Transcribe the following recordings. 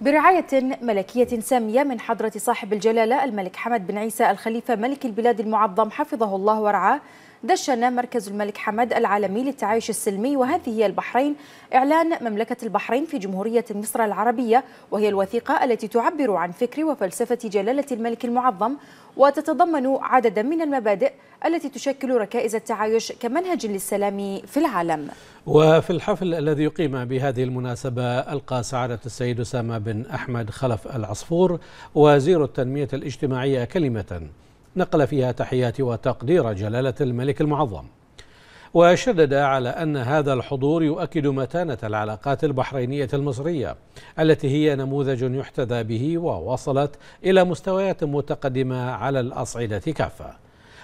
برعاية ملكية سامية من حضرة صاحب الجلالة الملك حمد بن عيسى الخليفة ملك البلاد المعظم حفظه الله ورعاه دشن مركز الملك حمد العالمي للتعايش السلمي وهذه هي البحرين إعلان مملكة البحرين في جمهورية مصر العربية وهي الوثيقة التي تعبر عن فكر وفلسفة جلالة الملك المعظم وتتضمن عددا من المبادئ التي تشكل ركائز التعايش كمنهج للسلام في العالم وفي الحفل الذي يقيم بهذه المناسبة ألقى سعادة السيد أسامة بن أحمد خلف العصفور وزير التنمية الاجتماعية كلمة نقل فيها تحيات وتقدير جلالة الملك المعظم وشدد على أن هذا الحضور يؤكد متانة العلاقات البحرينية المصرية التي هي نموذج يحتذى به ووصلت إلى مستويات متقدمة على الأصعدة كافة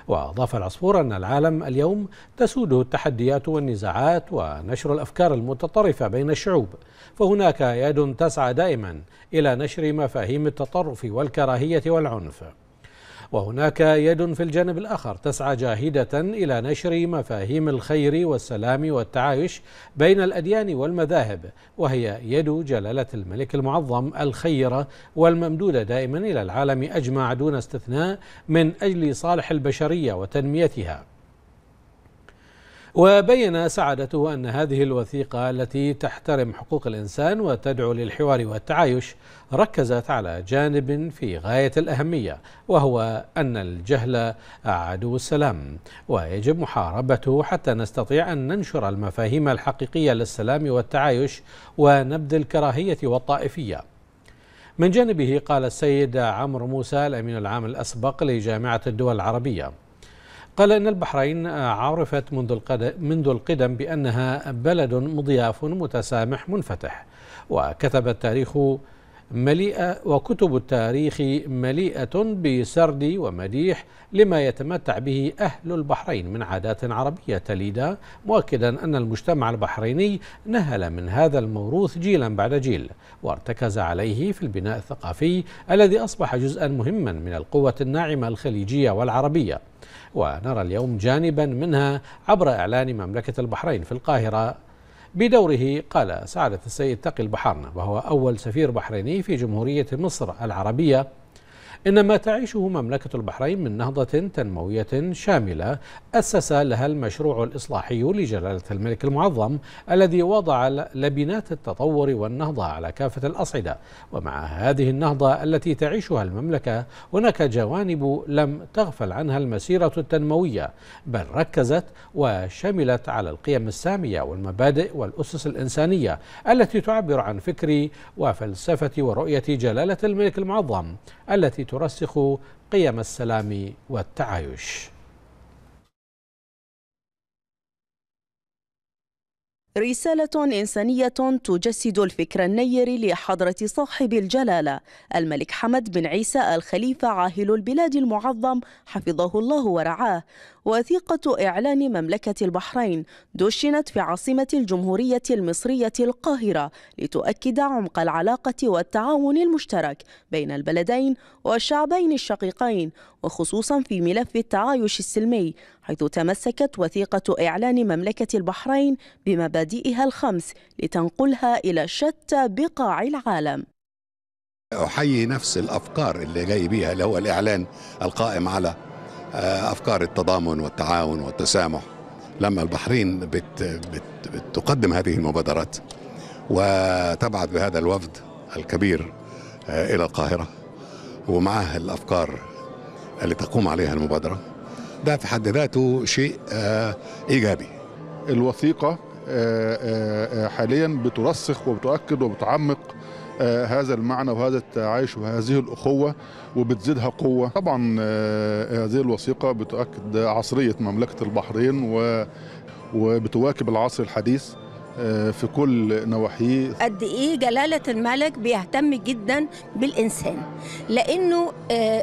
وأضاف العصفور أن العالم اليوم تسوده التحديات والنزاعات ونشر الأفكار المتطرفة بين الشعوب فهناك يد تسعى دائما إلى نشر مفاهيم التطرف والكراهية والعنف وهناك يد في الجانب الآخر تسعى جاهدة إلى نشر مفاهيم الخير والسلام والتعايش بين الأديان والمذاهب وهي يد جلالة الملك المعظم الخيرة والممدودة دائما إلى العالم أجمع دون استثناء من أجل صالح البشرية وتنميتها وبين سعادته أن هذه الوثيقة التي تحترم حقوق الإنسان وتدعو للحوار والتعايش ركزت على جانب في غاية الأهمية وهو أن الجهل عدو السلام ويجب محاربته حتى نستطيع أن ننشر المفاهيم الحقيقية للسلام والتعايش ونبذ الكراهية والطائفية من جانبه قال السيد عمرو موسى الأمين العام الأسبق لجامعة الدول العربية قال إن البحرين عرفت منذ منذ القدم بأنها بلد مضياف متسامح منفتح وكتب التاريخ مليئة وكتب التاريخ مليئة بسرد ومديح لما يتمتع به أهل البحرين من عادات عربية تليدة مؤكدا أن المجتمع البحريني نهل من هذا الموروث جيلا بعد جيل وارتكز عليه في البناء الثقافي الذي أصبح جزءا مهما من القوة الناعمة الخليجية والعربية ونرى اليوم جانبا منها عبر إعلان مملكة البحرين في القاهرة بدوره قال سعادة السيد تقي البحرنا وهو أول سفير بحريني في جمهورية مصر العربية إن ما تعيشه مملكة البحرين من نهضة تنموية شاملة أسس لها المشروع الإصلاحي لجلالة الملك المعظم الذي وضع لبنات التطور والنهضة على كافة الأصعدة ومع هذه النهضة التي تعيشها المملكة هناك جوانب لم تغفل عنها المسيرة التنموية بل ركزت وشملت على القيم السامية والمبادئ والأسس الإنسانية التي تعبر عن فكر وفلسفة ورؤية جلالة الملك المعظم التي ترسخ قيم السلام والتعايش رسالة إنسانية تجسد الفكر النير لحضرة صاحب الجلالة الملك حمد بن عيسى الخليفة عاهل البلاد المعظم حفظه الله ورعاه وثيقة إعلان مملكة البحرين دشنت في عاصمة الجمهورية المصرية القاهرة لتؤكد عمق العلاقة والتعاون المشترك بين البلدين والشعبين الشقيقين وخصوصا في ملف التعايش السلمي حيث تمسكت وثيقة إعلان مملكة البحرين بمبادئها الخمس لتنقلها إلى شتى بقاع العالم أحيي نفس الأفكار اللي جاي بيها اللي هو الإعلان القائم على آه، أفكار التضامن والتعاون والتسامح لما البحرين بت بت بتقدم هذه المبادرات وتبعث بهذا الوفد الكبير آه، إلى القاهرة ومعه الأفكار اللي تقوم عليها المبادرة ده في حد ذاته شيء آه، ايجابي الوثيقه آه، آه، حاليا بترسخ وبتؤكد وبتعمق هذا المعنى وهذا التعايش وهذه الأخوة وبتزيدها قوة طبعا هذه الوثيقة بتؤكد عصرية مملكة البحرين وبتواكب العصر الحديث في كل نواحيه قد ايه جلاله الملك بيهتم جدا بالانسان لانه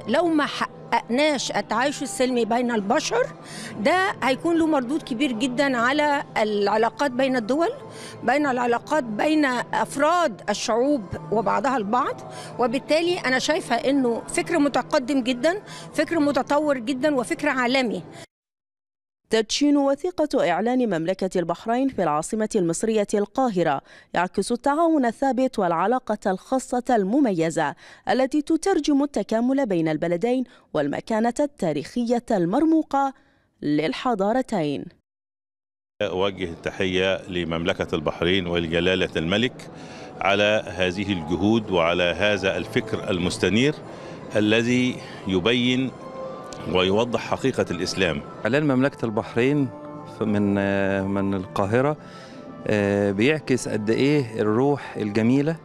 لو ما حق حققناش التعايش السلمي بين البشر ده هيكون له مردود كبير جدا على العلاقات بين الدول بين العلاقات بين افراد الشعوب وبعضها البعض وبالتالي انا شايفه انه فكر متقدم جدا فكر متطور جدا وفكر عالمي تدشين وثيقة إعلان مملكة البحرين في العاصمة المصرية القاهرة يعكس التعاون الثابت والعلاقة الخاصة المميزة التي تترجم التكامل بين البلدين والمكانة التاريخية المرموقة للحضارتين أوجه التحية لمملكة البحرين ولجلالة الملك على هذه الجهود وعلى هذا الفكر المستنير الذي يبين ويوضح حقيقة الإسلام إعلان مملكة البحرين من من القاهرة آه، بيعكس قد إيه الروح الجميلة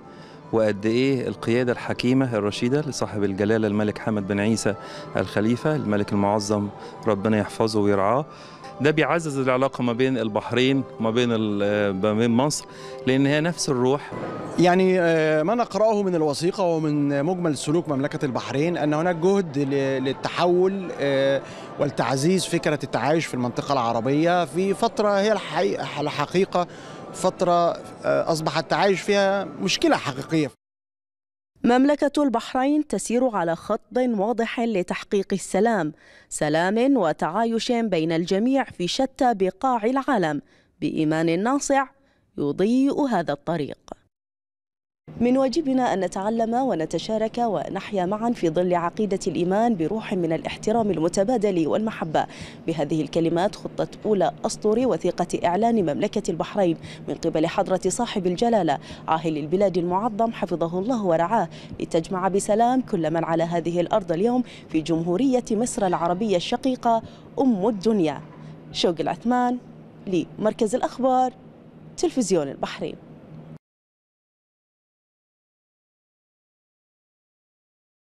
وقد ايه القياده الحكيمه الرشيده لصاحب الجلاله الملك حمد بن عيسى الخليفه الملك المعظم ربنا يحفظه ويرعاه ده بيعزز العلاقه ما بين البحرين وما بين آه، ما بين مصر لان هي نفس الروح يعني آه، ما نقراه من الوثيقه ومن مجمل سلوك مملكه البحرين ان هناك جهد للتحول آه، والتعزيز فكره التعايش في المنطقه العربيه في فتره هي الحقيقه فتره آه، اصبح التعايش فيها مشكله حقيقيه مملكة البحرين تسير على خط واضح لتحقيق السلام، سلام وتعايش بين الجميع في شتى بقاع العالم بإيمان ناصع يضيء هذا الطريق. من واجبنا أن نتعلم ونتشارك ونحيا معا في ظل عقيدة الإيمان بروح من الاحترام المتبادل والمحبة بهذه الكلمات خطة أولى أسطوري وثيقة إعلان مملكة البحرين من قبل حضرة صاحب الجلالة عاهل البلاد المعظم حفظه الله ورعاه لتجمع بسلام كل من على هذه الأرض اليوم في جمهورية مصر العربية الشقيقة أم الدنيا شوق العثمان لمركز الأخبار تلفزيون البحرين